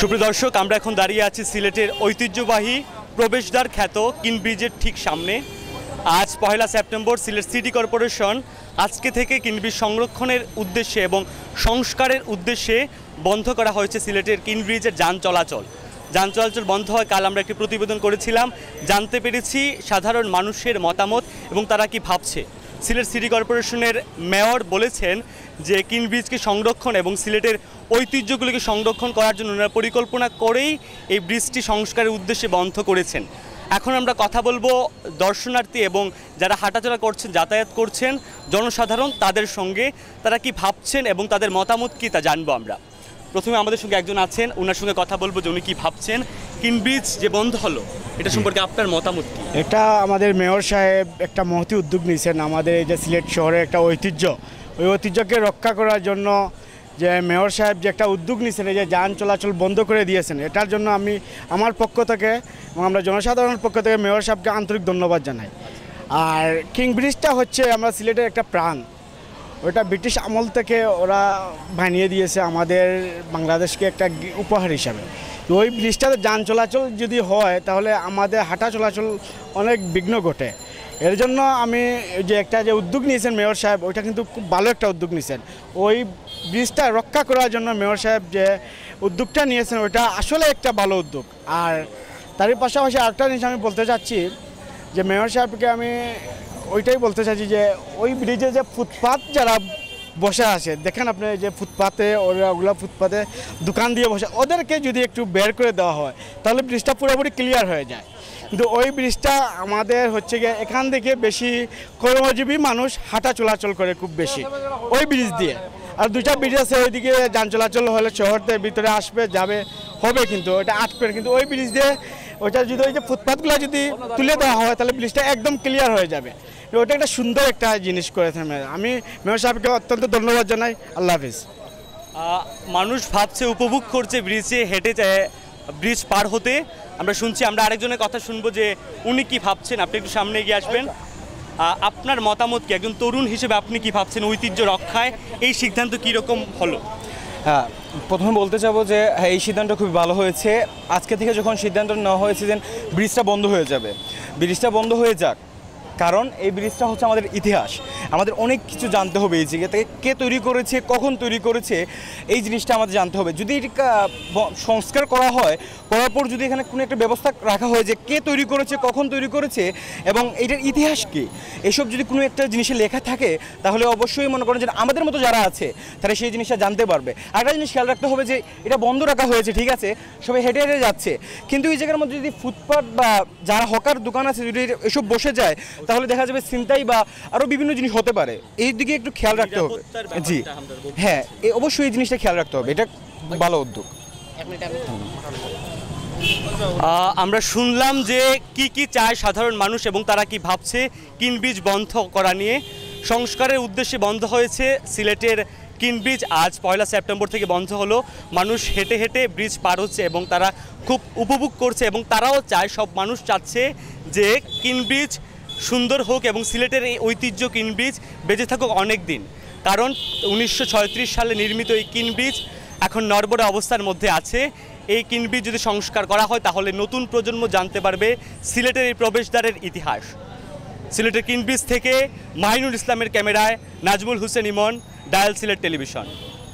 সুপ্রিয় দর্শক আমরা এখন দাঁড়িয়ে আছি সিলেটের ঐতিহ্যবাহী প্রবেশদ্বার খ্যাত কিনব্রিজের ঠিক সামনে আজ পহেলা সেপ্টেম্বর সিলেট সিটি কর্পোরেশন আজকে থেকে কিনব্রিজ সংরক্ষণের উদ্দেশ্যে এবং সংস্কারের উদ্দেশ্যে বন্ধ করা হয়েছে সিলেটের কিনব্রিজের যান চলাচল যান চলাচল বন্ধ হয় কাল আমরা একটি প্রতিবেদন করেছিলাম জানতে পেরেছি সাধারণ মানুষের মতামত এবং তারা কি ভাবছে সিলেট সিটি কর্পোরেশনের মেয়র বলেছেন যে ব্রিজকে সংরক্ষণ এবং সিলেটের ঐতিহ্যগুলিকে সংরক্ষণ করার জন্য ওনারা পরিকল্পনা করেই এই ব্রিজটি সংস্কারের উদ্দেশ্যে বন্ধ করেছেন এখন আমরা কথা বলবো দর্শনার্থী এবং যারা হাঁটাচলা করছেন যাতায়াত করছেন জনসাধারণ তাদের সঙ্গে তারা কি ভাবছেন এবং তাদের মতামত কী তা জানবো আমরা প্রথমে আমাদের সঙ্গে একজন আছেন ওনার সঙ্গে কথা বলবো যে উনি কী ভাবছেন কিনব্রিজ যে বন্ধ হলো এটা সম্পর্কে আপনার মতামত কী এটা আমাদের মেয়র সাহেব একটা মহতি উদ্যোগ নিয়েছেন আমাদের এই যে সিলেট শহরের একটা ঐতিহ্য ওই ঐতিহ্যকে রক্ষা করার জন্য যে মেয়র সাহেব যে একটা উদ্যোগ নিয়েছেন যে যান চলাচল বন্ধ করে দিয়েছেন এটার জন্য আমি আমার পক্ষ থেকে এবং আমরা জনসাধারণের পক্ষ থেকে মেয়র সাহেবকে আন্তরিক ধন্যবাদ জানাই আর কিং ব্রিজটা হচ্ছে আমরা সিলেটের একটা প্রাণ ওটা ব্রিটিশ আমল থেকে ওরা বানিয়ে দিয়েছে আমাদের বাংলাদেশকে একটা উপহার হিসাবে তো ওই ব্রিজটাতে যান চলাচল যদি হয় তাহলে আমাদের হাঁটা চলাচল অনেক বিঘ্ন ঘটে এর জন্য আমি যে একটা যে উদ্যোগ নিয়েছেন মেয়র সাহেব ওইটা কিন্তু খুব ভালো একটা উদ্যোগ নিয়েছেন ওই ব্রিজটা রক্ষা করার জন্য মেয়র সাহেব যে উদ্যোগটা নিয়েছেন ওইটা আসলে একটা ভালো উদ্যোগ আর তারই পাশাপাশি আরেকটা জিনিস আমি বলতে চাচ্ছি যে মেয়র সাহেবকে আমি ওইটাই বলতে চাচ্ছি যে ওই ব্রিজে যে ফুটপাত যারা বসে আছে দেখেন আপনি যে ফুটপাতে ওরা ওগুলো ফুটপাতে দোকান দিয়ে বসে ওদেরকে যদি একটু বের করে দেওয়া হয় তাহলে ব্রিজটা পুরোপুরি ক্লিয়ার হয়ে যায় কিন্তু ওই ব্রিজটা আমাদের হচ্ছে গিয়ে এখান থেকে বেশি কর্মজীবী মানুষ হাঁটা চলাচল করে খুব বেশি ওই ব্রিজ দিয়ে আর দুইটা ব্রিজ আছে ওইদিকে যান চলাচল হলে শহরের ভিতরে আসবে যাবে হবে কিন্তু ওটা আটকের কিন্তু ওই ব্রিজ দিয়ে ওইটা যদি ওই যে ফুটপাথগুলো যদি তুলে দেওয়া হয় তাহলে ব্রিজটা একদম ক্লিয়ার হয়ে যাবে ওটা একটা সুন্দর একটা জিনিস করেছেন আমি মেয়র সাহেবকে অত্যন্ত ধন্যবাদ জানাই আল্লাহ হাফিজ মানুষ ভাবছে উপভোগ করছে ব্রিজে হেঁটে যায় ব্রিজ পার হতে আমরা শুনছি আমরা আরেকজনের কথা শুনবো যে উনি কি ভাবছেন আপনি একটু সামনে এগিয়ে আসবেন আপনার মতামত কি একজন তরুণ হিসেবে আপনি কি ভাবছেন ঐতিহ্য রক্ষায় এই সিদ্ধান্ত কীরকম হলো হ্যাঁ প্রথমে বলতে চাবো যে হ্যাঁ, এই সিদ্ধান্ত খুবই ভালো হয়েছে আজকে থেকে যখন সিদ্ধান্ত নেওয়া হয়েছে যে ব্রিজটা বন্ধ হয়ে যাবে ব্রিজটা বন্ধ হয়ে যাক কারণ এই ব্রিজটা হচ্ছে আমাদের ইতিহাস আমাদের অনেক কিছু জানতে হবে এই জায়গাতে কে তৈরি করেছে কখন তৈরি করেছে এই জিনিসটা আমাদের জানতে হবে যদি সংস্কার করা হয় করার পর যদি এখানে কোনো একটা ব্যবস্থা রাখা হয় যে কে তৈরি করেছে কখন তৈরি করেছে এবং এটার ইতিহাস কী এসব যদি কোনো একটা জিনিসে লেখা থাকে তাহলে অবশ্যই মনে করেন যে আমাদের মতো যারা আছে তারা সেই জিনিসটা জানতে পারবে আরেকটা জিনিস খেয়াল রাখতে হবে যে এটা বন্ধ রাখা হয়েছে ঠিক আছে সবাই হেঁটে হেঁটে যাচ্ছে কিন্তু এই জায়গার মধ্যে যদি ফুটপাথ বা যারা হকার দোকান আছে যদি এসব বসে যায় তাহলে দেখা যাবে চিন্তাই বা আরও বিভিন্ন জিনিস হতে পারে এই দিকে একটু খেয়াল রাখতে হবে জি হ্যাঁ অবশ্যই এই জিনিসটা খেয়াল রাখতে হবে এটা ভালো উদ্যোগ আমরা শুনলাম যে কি কি চায় সাধারণ মানুষ এবং তারা কি ভাবছে কিনবীজ বন্ধ করা নিয়ে সংস্কারের উদ্দেশ্যে বন্ধ হয়েছে সিলেটের কিনব্রিজ আজ পয়লা সেপ্টেম্বর থেকে বন্ধ হলো মানুষ হেঁটে হেঁটে ব্রিজ পার হচ্ছে এবং তারা খুব উপভোগ করছে এবং তারাও চায় সব মানুষ চাচ্ছে যে কিনব্রিজ সুন্দর হোক এবং সিলেটের এই ঐতিহ্য কিনব্রিজ বেঁচে থাকুক অনেক দিন কারণ উনিশশো সালে নির্মিত এই কিনব্রিজ এখন নরবরে অবস্থার মধ্যে আছে এই কিনব্রিজ যদি সংস্কার করা হয় তাহলে নতুন প্রজন্ম জানতে পারবে সিলেটের এই প্রবেশদ্বারের ইতিহাস সিলেটের কিনব্রিজ থেকে মাহিনুল ইসলামের ক্যামেরায় নাজমুল হুসেন ইমন ডায়াল সিলেট টেলিভিশন